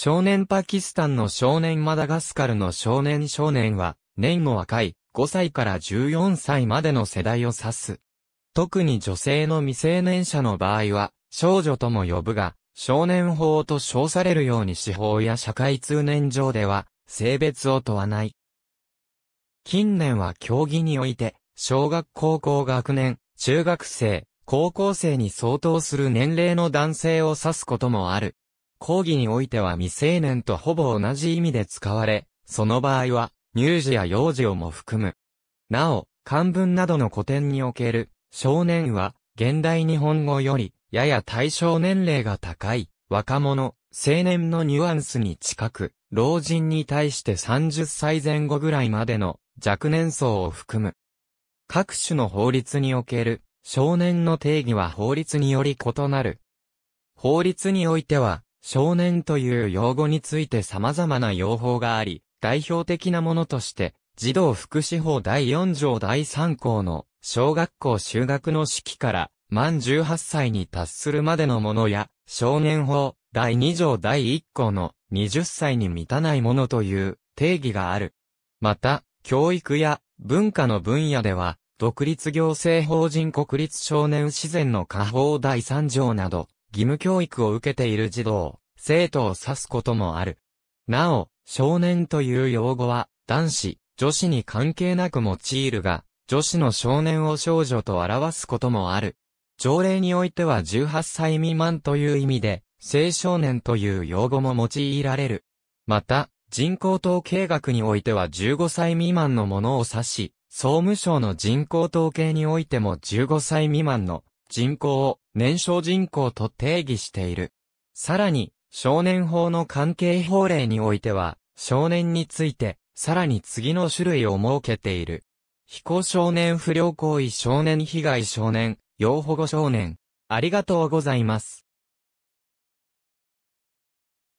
少年パキスタンの少年マダガスカルの少年少年は、年も若い、5歳から14歳までの世代を指す。特に女性の未成年者の場合は、少女とも呼ぶが、少年法と称されるように司法や社会通念上では、性別を問わない。近年は競技において、小学高校学年、中学生、高校生に相当する年齢の男性を指すこともある。講義においては未成年とほぼ同じ意味で使われ、その場合は、乳児や幼児をも含む。なお、漢文などの古典における、少年は、現代日本語より、やや対象年齢が高い、若者、青年のニュアンスに近く、老人に対して30歳前後ぐらいまでの若年層を含む。各種の法律における少年の定義は法律により異なる。法律においては、少年という用語について様々な用法があり、代表的なものとして、児童福祉法第4条第3項の小学校就学の式から満18歳に達するまでのものや、少年法第2条第1項の20歳に満たないものという定義がある。また、教育や文化の分野では、独立行政法人国立少年自然の家法第3条など、義務教育を受けている児童、生徒を指すこともある。なお、少年という用語は、男子、女子に関係なく用いるが、女子の少年を少女と表すこともある。条例においては18歳未満という意味で、青少年という用語も用いられる。また、人口統計学においては15歳未満のものを指し、総務省の人口統計においても15歳未満の人口を年少人口と定義している。さらに、少年法の関係法令においては、少年について、さらに次の種類を設けている。非行少年不良行為少年被害少年、要保護少年。ありがとうございます。